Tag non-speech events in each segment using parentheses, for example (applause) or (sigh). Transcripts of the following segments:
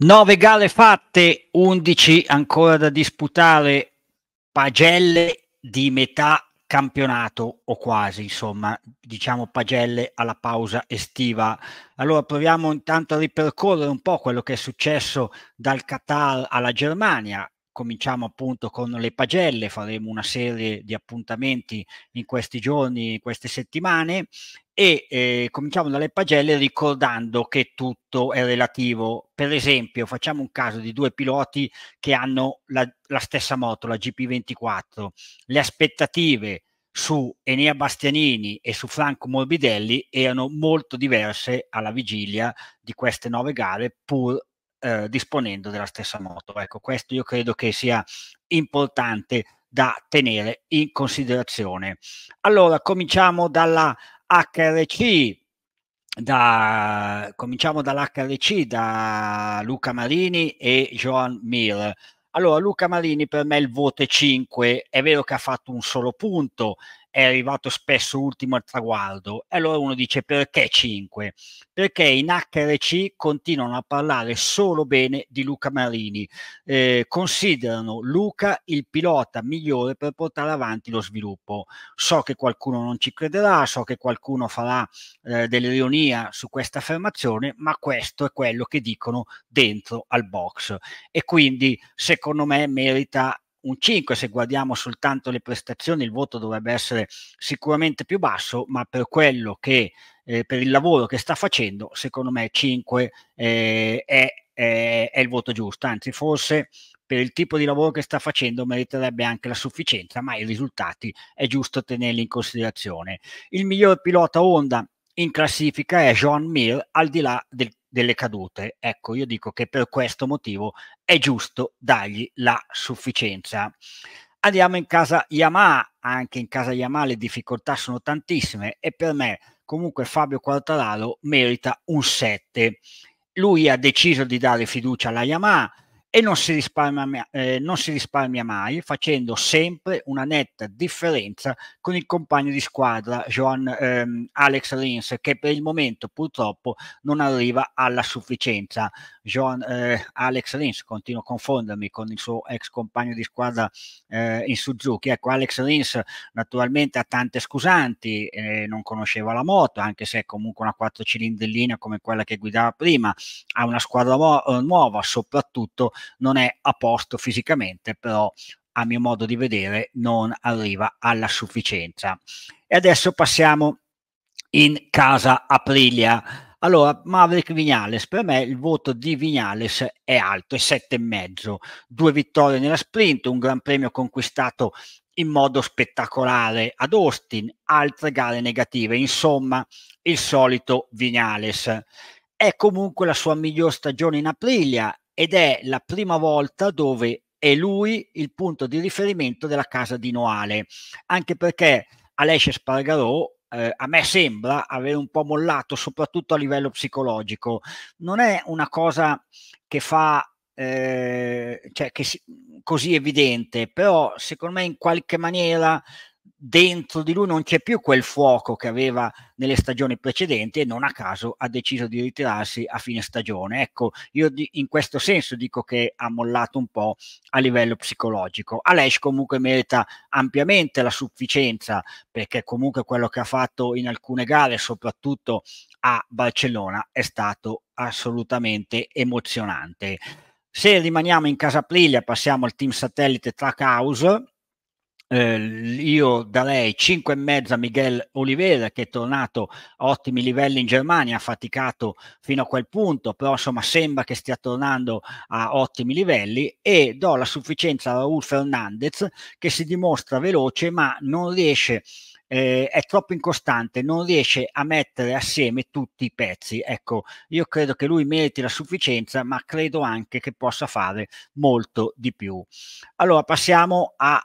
9 gare fatte, 11 ancora da disputare, pagelle di metà campionato o quasi, insomma, diciamo pagelle alla pausa estiva. Allora proviamo intanto a ripercorrere un po' quello che è successo dal Qatar alla Germania. Cominciamo appunto con le pagelle, faremo una serie di appuntamenti in questi giorni, in queste settimane e eh, cominciamo dalle pagelle ricordando che tutto è relativo. Per esempio, facciamo un caso di due piloti che hanno la, la stessa moto, la GP24. Le aspettative su Enea Bastianini e su Franco Morbidelli erano molto diverse alla vigilia di queste nove gare, pur eh, disponendo della stessa moto. Ecco, questo io credo che sia importante da tenere in considerazione. Allora, cominciamo dalla HRC, da, cominciamo dall'HRC, da Luca Marini e Joan Mir. Allora, Luca Marini per me il voto è 5, è vero che ha fatto un solo punto, è arrivato spesso ultimo al traguardo. E allora uno dice perché 5? Perché in HRC continuano a parlare solo bene di Luca Marini, eh, considerano Luca il pilota migliore per portare avanti lo sviluppo. So che qualcuno non ci crederà, so che qualcuno farà eh, dell'ironia su questa affermazione, ma questo è quello che dicono dentro al box. E quindi secondo me merita un 5 se guardiamo soltanto le prestazioni, il voto dovrebbe essere sicuramente più basso, ma per quello che eh, per il lavoro che sta facendo, secondo me 5 eh, è, è, è, il voto giusto, anzi forse per il tipo di lavoro che sta facendo meriterebbe anche la sufficienza, ma i risultati è giusto tenerli in considerazione. Il miglior pilota Honda in classifica è John Mir al di là del delle cadute. Ecco, io dico che per questo motivo è giusto dargli la sufficienza. Andiamo in casa Yamaha, anche in casa Yamaha le difficoltà sono tantissime e per me comunque Fabio Quartararo merita un 7. Lui ha deciso di dare fiducia alla Yamaha, e non si, risparmia, eh, non si risparmia mai facendo sempre una netta differenza con il compagno di squadra Joan ehm, Alex Rins che per il momento purtroppo non arriva alla sufficienza. Joan eh, Alex Rins, continuo a confondermi con il suo ex compagno di squadra eh, in Suzuki, ecco Alex Rins naturalmente ha tante scusanti, eh, non conosceva la moto anche se è comunque una quattro cilindrellina come quella che guidava prima, ha una squadra mo- eh, nuova soprattutto non è a posto fisicamente, però a mio modo di vedere non arriva alla sufficienza. E adesso passiamo in casa Aprilia. Allora, Maverick Vignales, per me il voto di Vignales è alto, è mezzo. Due vittorie nella sprint, un gran premio conquistato in modo spettacolare ad Austin, altre gare negative, insomma il solito Vignales. È comunque la sua miglior stagione in Aprilia ed è la prima volta dove è lui il punto di riferimento della casa di Noale, anche perché Alessia Spargarò eh, a me sembra avere un po' mollato, soprattutto a livello psicologico. Non è una cosa che fa eh, cioè che si, così evidente, però secondo me in qualche maniera dentro di lui non c'è più quel fuoco che aveva nelle stagioni precedenti e non a caso ha deciso di ritirarsi a fine stagione. Ecco, io di, in questo senso dico che ha mollato un po' a livello psicologico. Alesh comunque merita ampiamente la sufficienza perché comunque quello che ha fatto in alcune gare, soprattutto a Barcellona, è stato assolutamente emozionante. Se rimaniamo in casa Aprilia, passiamo al team satellite Track House eh, io darei 5,5 a Miguel Oliveira che è tornato a ottimi livelli in Germania, ha faticato fino a quel punto, però insomma sembra che stia tornando a ottimi livelli e do la sufficienza a Raul Fernandez che si dimostra veloce ma non riesce eh, è troppo incostante, non riesce a mettere assieme tutti i pezzi. Ecco, io credo che lui meriti la sufficienza, ma credo anche che possa fare molto di più. Allora passiamo a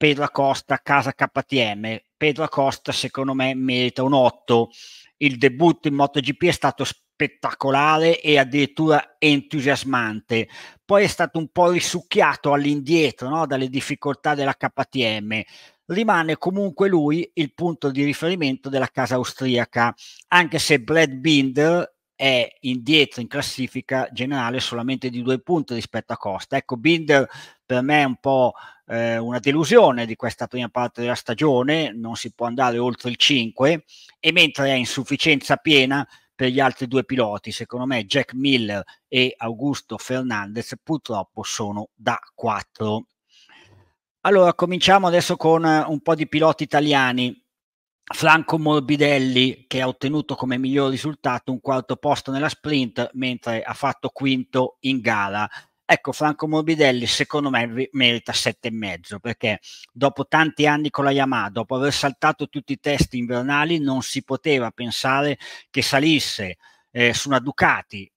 Pedro Acosta casa KTM. Pedro Acosta secondo me merita un 8. Il debutto in MotoGP è stato spettacolare e addirittura entusiasmante. Poi è stato un po' risucchiato all'indietro no? dalle difficoltà della KTM. Rimane comunque lui il punto di riferimento della casa austriaca, anche se Brad Binder è indietro in classifica generale solamente di due punti rispetto a Costa. Ecco, Binder per me è un po' eh, una delusione di questa prima parte della stagione, non si può andare oltre il 5 e mentre è insufficienza piena per gli altri due piloti, secondo me Jack Miller e Augusto Fernandez purtroppo sono da 4. Allora, cominciamo adesso con eh, un po' di piloti italiani. Franco Morbidelli che ha ottenuto come miglior risultato un quarto posto nella sprint mentre ha fatto quinto in gara. Ecco, Franco Morbidelli secondo me merita sette e mezzo perché dopo tanti anni con la Yamaha, dopo aver saltato tutti i test invernali, non si poteva pensare che salisse eh, su una Ducati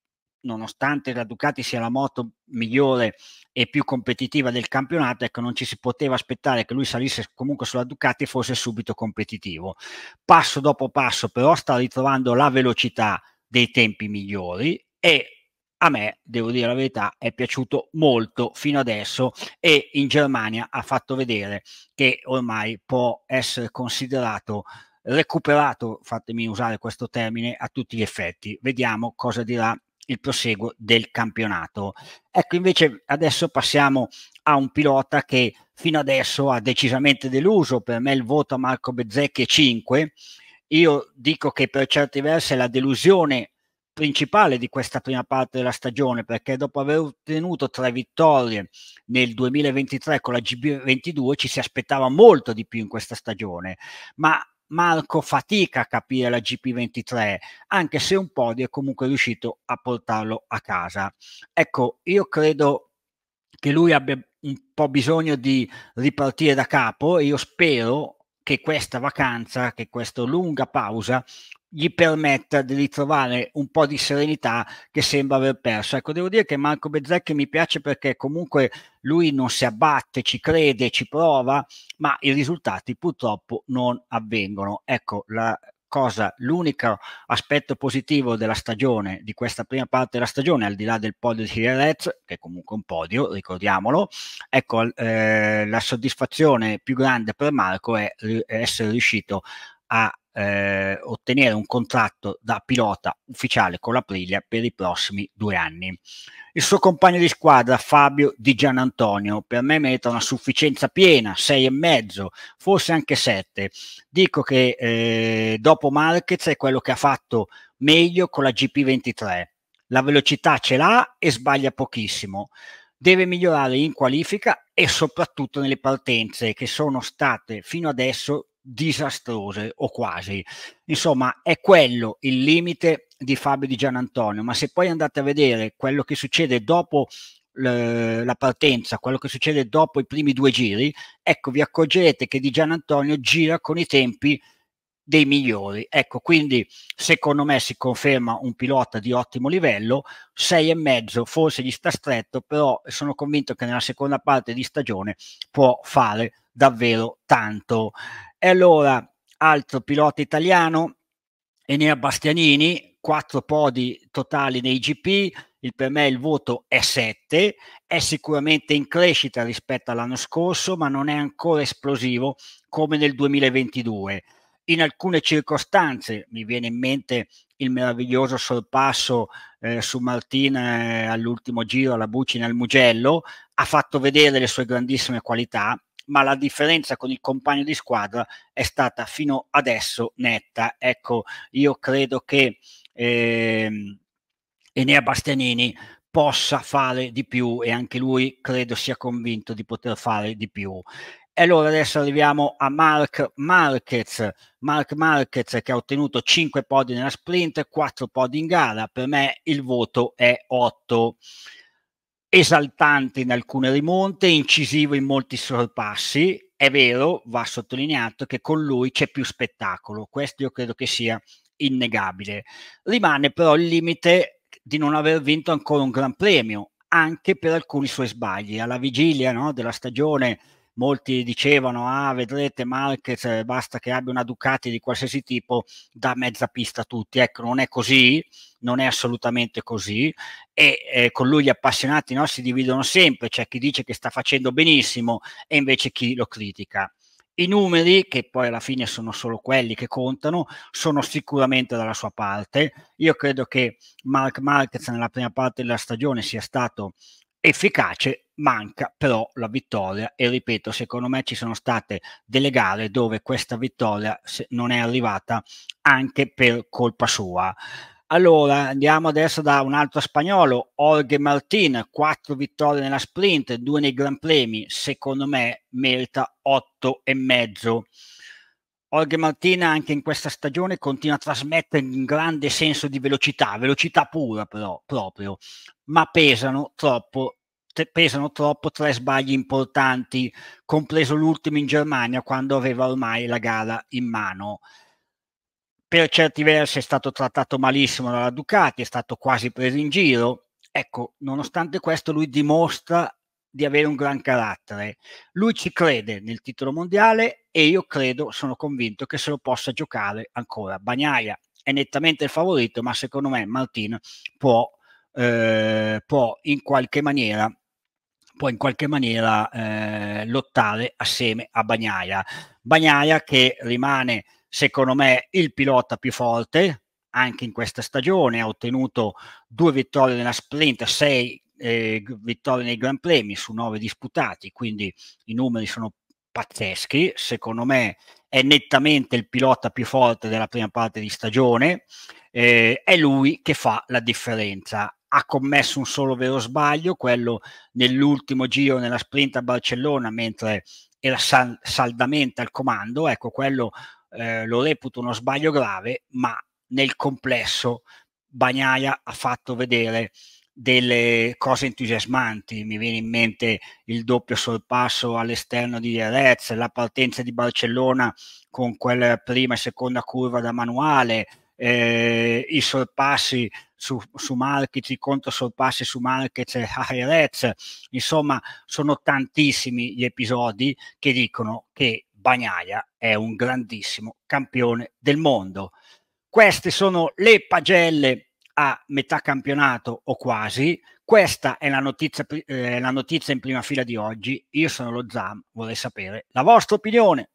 nonostante la Ducati sia la moto migliore e più competitiva del campionato, ecco, non ci si poteva aspettare che lui salisse comunque sulla Ducati e fosse subito competitivo. Passo dopo passo, però, sta ritrovando la velocità dei tempi migliori e a me, devo dire la verità, è piaciuto molto fino adesso e in Germania ha fatto vedere che ormai può essere considerato recuperato, fatemi usare questo termine, a tutti gli effetti. Vediamo cosa dirà il proseguo del campionato. Ecco, invece adesso passiamo a un pilota che fino adesso ha decisamente deluso, per me il voto a Marco Bezzecchi è 5. Io dico che per certi versi è la delusione principale di questa prima parte della stagione perché dopo aver ottenuto tre vittorie nel 2023 con la GB22 ci si aspettava molto di più in questa stagione ma Marco fatica a capire la GP23, anche se un podio è comunque riuscito a portarlo a casa. Ecco, io credo che lui abbia un po' bisogno di ripartire da capo e io spero che questa vacanza, che questa lunga pausa gli permetta di ritrovare un po' di serenità che sembra aver perso. Ecco, devo dire che Marco Bezzecchi mi piace perché comunque lui non si abbatte, ci crede, ci prova, ma i risultati purtroppo non avvengono. Ecco, la cosa, l'unico aspetto positivo della stagione, di questa prima parte della stagione, al di là del podio di Jerez, che è comunque un podio, ricordiamolo, ecco, eh, la soddisfazione più grande per Marco è, è essere riuscito a eh, ottenere un contratto da pilota ufficiale con l'Aprilia per i prossimi due anni. Il suo compagno di squadra Fabio Di Gianantonio per me merita una sufficienza piena, sei e mezzo, forse anche sette. Dico che eh, dopo Marquez è quello che ha fatto meglio con la GP23. La velocità ce l'ha e sbaglia pochissimo deve migliorare in qualifica e soprattutto nelle partenze che sono state fino adesso disastrose o quasi. Insomma, è quello il limite di Fabio di Gianantonio, ma se poi andate a vedere quello che succede dopo la partenza, quello che succede dopo i primi due giri, ecco, vi accorgerete che di Gianantonio gira con i tempi dei migliori. Ecco, quindi secondo me si conferma un pilota di ottimo livello, sei e mezzo, forse gli sta stretto, però sono convinto che nella seconda parte di stagione può fare davvero tanto. E allora, altro pilota italiano, Enea Bastianini, quattro podi totali nei GP, il, per me il voto è 7, è sicuramente in crescita rispetto all'anno scorso, ma non è ancora esplosivo come nel 2022. In alcune circostanze mi viene in mente il meraviglioso sorpasso eh, su Martin eh, all'ultimo giro alla Bucina al Mugello, ha fatto vedere le sue grandissime qualità, ma la differenza con il compagno di squadra è stata fino adesso netta. Ecco, io credo che eh, Enea Bastianini possa fare di più e anche lui credo sia convinto di poter fare di più. E allora adesso arriviamo a Mark Marquez. Mark Marquez che ha ottenuto 5 podi nella sprint, 4 podi in gara. Per me il voto è 8 esaltante in alcune rimonte, incisivo in molti sorpassi. È vero, va sottolineato che con lui c'è più spettacolo, questo io credo che sia innegabile. Rimane però il limite di non aver vinto ancora un Gran Premio, anche per alcuni suoi sbagli. Alla vigilia no, della stagione molti dicevano ah vedrete Marquez eh, basta che abbia una Ducati di qualsiasi tipo da mezza pista a tutti ecco non è così non è assolutamente così e eh, con lui gli appassionati no, si dividono sempre c'è chi dice che sta facendo benissimo e invece chi lo critica i numeri, che poi alla fine sono solo quelli che contano, sono sicuramente dalla sua parte. Io credo che Mark Marquez nella prima parte della stagione sia stato efficace, manca però la vittoria e ripeto, secondo me ci sono state delle gare dove questa vittoria non è arrivata anche per colpa sua. Allora, andiamo adesso da un altro spagnolo, Jorge Martin, quattro vittorie nella sprint, due nei Gran Premi, secondo me merita otto e mezzo. Olga Martina anche in questa stagione continua a trasmettere un grande senso di velocità, velocità pura però proprio, ma pesano troppo, te, pesano troppo tre sbagli importanti, compreso l'ultimo in Germania quando aveva ormai la gara in mano. Per certi versi è stato trattato malissimo dalla Ducati, è stato quasi preso in giro. Ecco, nonostante questo lui dimostra di avere un gran carattere. Lui ci crede nel titolo mondiale e io credo, sono convinto che se lo possa giocare ancora. Bagnaia è nettamente il favorito, ma secondo me Martin può, eh, può in qualche maniera, può in qualche maniera eh, lottare assieme a Bagnaia. Bagnaia che rimane, secondo me, il pilota più forte anche in questa stagione, ha ottenuto due vittorie nella sprint, sei eh, vittorie nei Gran Premi su 9 disputati, quindi i numeri sono pazzeschi, secondo me è nettamente il pilota più forte della prima parte di stagione, eh, è lui che fa la differenza. Ha commesso un solo vero sbaglio, quello nell'ultimo giro nella sprint a Barcellona, mentre era sal- saldamente al comando, ecco quello eh, lo reputo uno sbaglio grave, ma nel complesso Bagnaia ha fatto vedere delle cose entusiasmanti, mi viene in mente il doppio sorpasso all'esterno di Rez, la partenza di Barcellona con quella prima e seconda curva da manuale, eh, i sorpassi su, su Marquez, i controsorpassi su Marquez e (laughs) Rez, insomma sono tantissimi gli episodi che dicono che Bagnaia è un grandissimo campione del mondo. Queste sono le pagelle a metà campionato o quasi. Questa è la notizia, eh, la notizia in prima fila di oggi. Io sono lo Zam, vorrei sapere la vostra opinione.